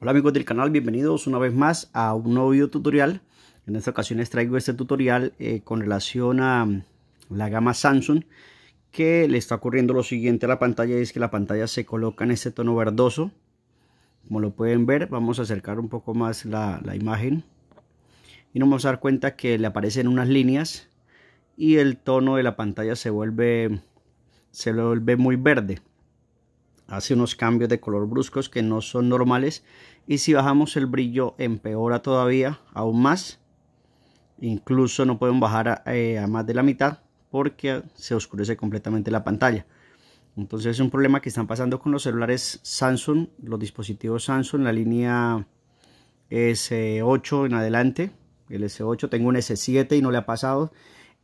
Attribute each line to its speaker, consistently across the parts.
Speaker 1: Hola amigos del canal, bienvenidos una vez más a un nuevo video tutorial. En esta ocasión les traigo este tutorial eh, con relación a mm, la gama Samsung que le está ocurriendo lo siguiente a la pantalla es que la pantalla se coloca en este tono verdoso. Como lo pueden ver, vamos a acercar un poco más la, imagen y nos vamos a dar cuenta que le aparecen unas líneas y el tono de la pantalla se vuelve, se vuelve muy verde hace unos cambios de color bruscos que no son normales y si bajamos el brillo empeora todavía aún más incluso no pueden bajar eh, a, más de la mitad porque se oscurece completamente la pantalla entonces es un problema que están pasando con los celulares Samsung los dispositivos Samsung la línea S8 en adelante el S8 tengo un S7 y no le ha pasado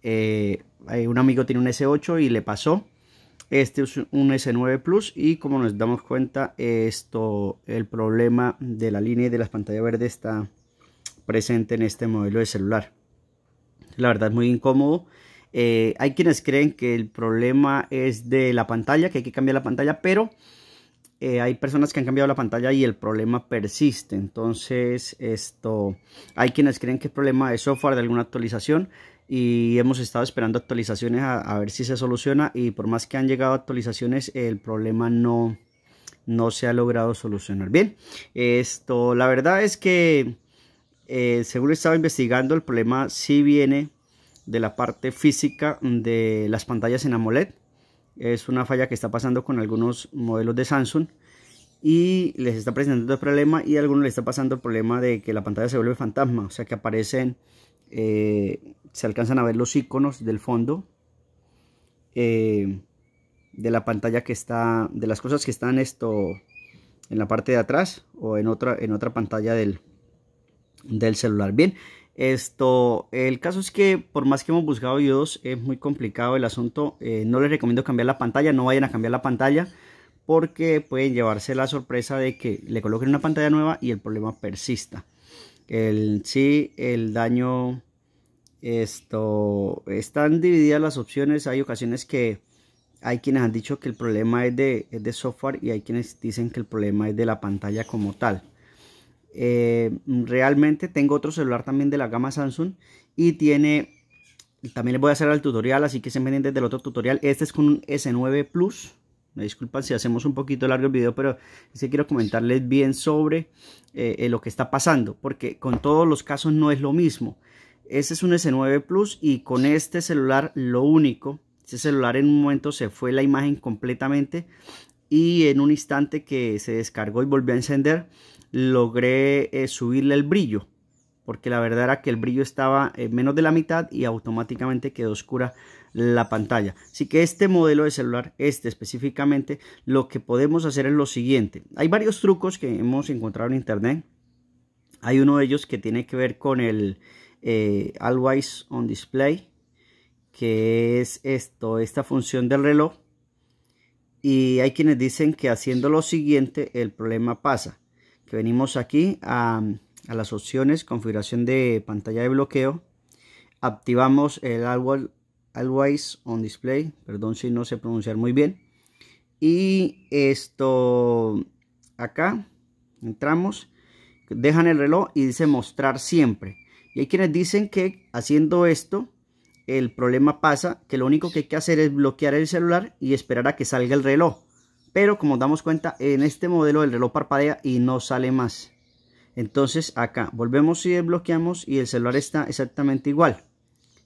Speaker 1: eh, un amigo tiene un S8 y le pasó este es un S9 Plus y como nos damos cuenta, esto, el problema de la línea y de las pantallas verdes está presente en este modelo de celular. La verdad es muy incómodo. Eh, hay quienes creen que el problema es de la pantalla, que hay que cambiar la pantalla, pero eh, hay personas que han cambiado la pantalla y el problema persiste. Entonces, esto hay quienes creen que el problema es software de alguna actualización, y hemos estado esperando actualizaciones a, ver si se soluciona y por más que han llegado actualizaciones el problema no, no se ha logrado solucionar bien esto la verdad es que eh, según estaba investigando el problema si viene de la parte física de las pantallas en AMOLED es una falla que está pasando con algunos modelos de Samsung y les está presentando el problema y a algunos les está pasando el problema de que la pantalla se vuelve fantasma, o sea que aparecen eh, se alcanzan a ver los iconos del fondo eh, de la pantalla que está de las cosas que están esto en la parte de atrás o en otra en otra pantalla del, del celular bien esto el caso es que por más que hemos buscado videos es muy complicado el asunto eh, no les recomiendo cambiar la pantalla no vayan a cambiar la pantalla porque pueden llevarse la sorpresa de que le coloquen una pantalla nueva y el problema persista el, sí, el daño, esto, están divididas las opciones. Hay ocasiones que hay quienes han dicho que el problema es de, software y hay quienes dicen que el problema es de la pantalla como tal. Eh, realmente tengo otro celular también de la gama Samsung y tiene también les voy a hacer el tutorial así que se desde el otro tutorial este es con un S9 Plus me disculpan si hacemos un poquito largo el video, pero sí quiero comentarles bien sobre eh, eh, lo que está pasando, porque con todos los casos no es lo mismo. Ese es un S9 Plus y con este celular lo único, ese celular en un momento se fue la imagen completamente y en un instante que se descargó y volvió a encender, logré eh, subirle el brillo, porque la verdad era que el brillo estaba en menos de la mitad y automáticamente quedó oscura la pantalla. Así que este modelo de celular, este específicamente, lo que podemos hacer es lo siguiente. Hay varios trucos que hemos encontrado en internet. Hay uno de ellos que tiene que ver con el eh, Always on Display, que es esto, esta función del reloj. Y hay quienes dicen que haciendo lo siguiente el problema pasa. Que venimos aquí a, las opciones, configuración de pantalla de bloqueo. Activamos el Always Always on Display, perdón si no sé pronunciar muy bien. Y esto, acá, entramos, dejan el reloj y dice mostrar siempre. Y hay quienes dicen que haciendo esto, el problema pasa que lo único que hay que hacer es bloquear el celular y esperar a que salga el reloj. Pero como damos cuenta, en este modelo el reloj parpadea y no sale más. Entonces acá volvemos y desbloqueamos y el celular está exactamente igual.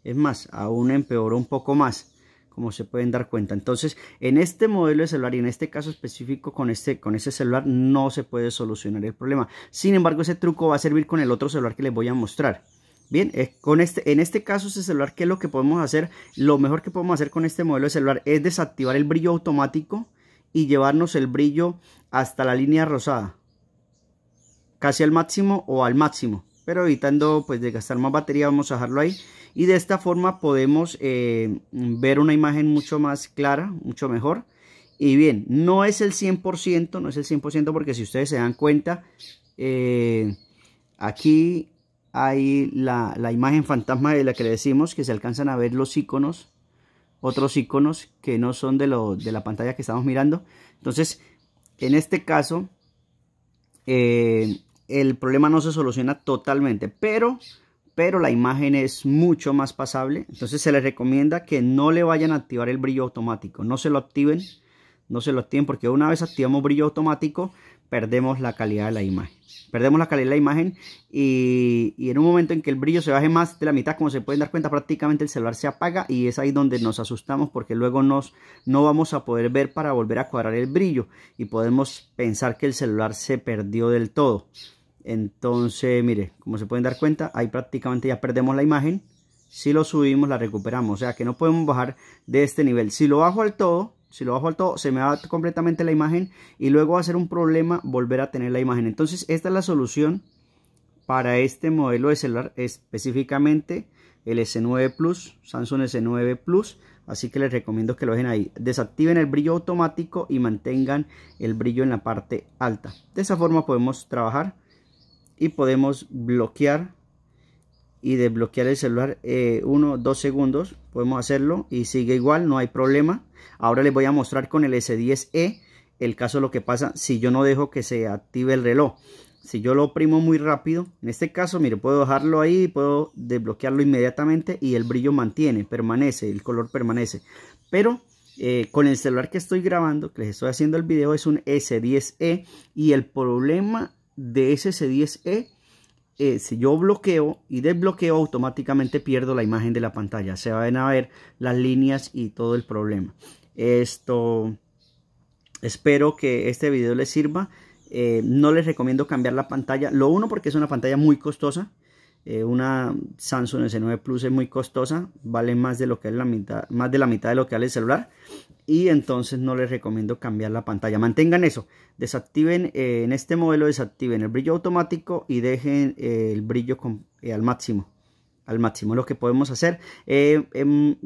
Speaker 1: Es más, aún empeoró un poco más, como se pueden dar cuenta. Entonces, en este modelo de celular y en este caso específico con este con ese celular no se puede solucionar el problema. Sin embargo, ese truco va a servir con el otro celular que les voy a mostrar. Bien, eh, con este, en este caso ese celular, ¿qué es lo que podemos hacer? Lo mejor que podemos hacer con este modelo de celular es desactivar el brillo automático y llevarnos el brillo hasta la línea rosada. Casi al máximo o al máximo pero evitando pues de gastar más batería vamos a dejarlo ahí y de esta forma podemos eh, ver una imagen mucho más clara mucho mejor y bien no es el 100% no es el 100% porque si ustedes se dan cuenta eh, aquí hay la, imagen fantasma de la que le decimos que se alcanzan a ver los iconos otros iconos que no son de, lo, de la pantalla que estamos mirando entonces en este caso eh, el problema no se soluciona totalmente, pero, pero la imagen es mucho más pasable. Entonces se les recomienda que no le vayan a activar el brillo automático, no se lo activen, no se lo activen porque una vez activamos brillo automático perdemos la calidad de la imagen. Perdemos la calidad de la imagen y, en un momento en que el brillo se baje más de la mitad, como se pueden dar cuenta, prácticamente el celular se apaga y es ahí donde nos asustamos porque luego nos, no vamos a poder ver para volver a cuadrar el brillo y podemos pensar que el celular se perdió del todo. Entonces, mire, como se pueden dar cuenta, ahí prácticamente ya perdemos la imagen. Si lo subimos, la recuperamos. O sea que no podemos bajar de este nivel. Si lo bajo al todo, si lo bajo al todo, se me va completamente la imagen. Y luego va a ser un problema volver a tener la imagen. Entonces, esta es la solución para este modelo de celular. Específicamente el S9 Plus, Samsung S9 Plus. Así que les recomiendo que lo dejen ahí. Desactiven el brillo automático y mantengan el brillo en la parte alta. De esa forma podemos trabajar y podemos bloquear y desbloquear el celular eh, uno dos segundos podemos hacerlo y sigue igual no hay problema ahora les voy a mostrar con el S10e el caso de lo que pasa si yo no dejo que se active el reloj si yo lo oprimo muy rápido en este caso mire puedo dejarlo ahí puedo desbloquearlo inmediatamente y el brillo mantiene permanece el color permanece pero eh, con el celular que estoy grabando que les estoy haciendo el video es un S10e y el problema de SS10E, eh, si yo bloqueo y desbloqueo, automáticamente pierdo la imagen de la pantalla. Se van a ver las líneas y todo el problema. Esto, espero que este video les sirva. Eh, no les recomiendo cambiar la pantalla. Lo uno porque es una pantalla muy costosa. Eh, una Samsung S9 Plus es muy costosa. Vale más de, lo que es la mitad, más de la mitad de lo que vale el celular y entonces no les recomiendo cambiar la pantalla. Mantengan eso, desactiven eh, en este modelo, desactiven el brillo automático y dejen eh, el brillo eh, al máximo. Al máximo lo que podemos hacer. he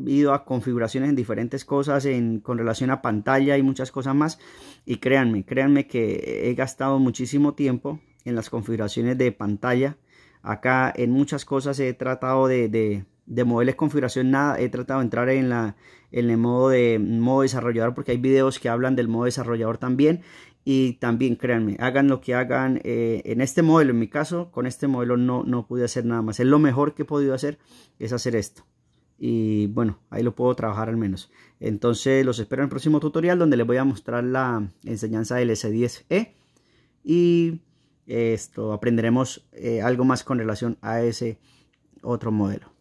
Speaker 1: ido a configuraciones en diferentes cosas en, con relación a pantalla y muchas cosas más. Y créanme, créanme que he gastado muchísimo tiempo en las configuraciones de pantalla. Acá en muchas cosas he tratado de de modelos, configuración nada. He tratado de entrar en, la, en el modo de modo desarrollador porque hay videos que hablan del modo desarrollador también. Y también créanme, hagan lo que hagan eh, en este modelo. En mi caso, con este modelo no, no pude hacer nada más. Es lo mejor que he podido hacer, es hacer esto. Y bueno, ahí lo puedo trabajar al menos. Entonces los espero en el próximo tutorial donde les voy a mostrar la enseñanza del S10E. Y esto aprenderemos eh, algo más con relación a ese otro modelo.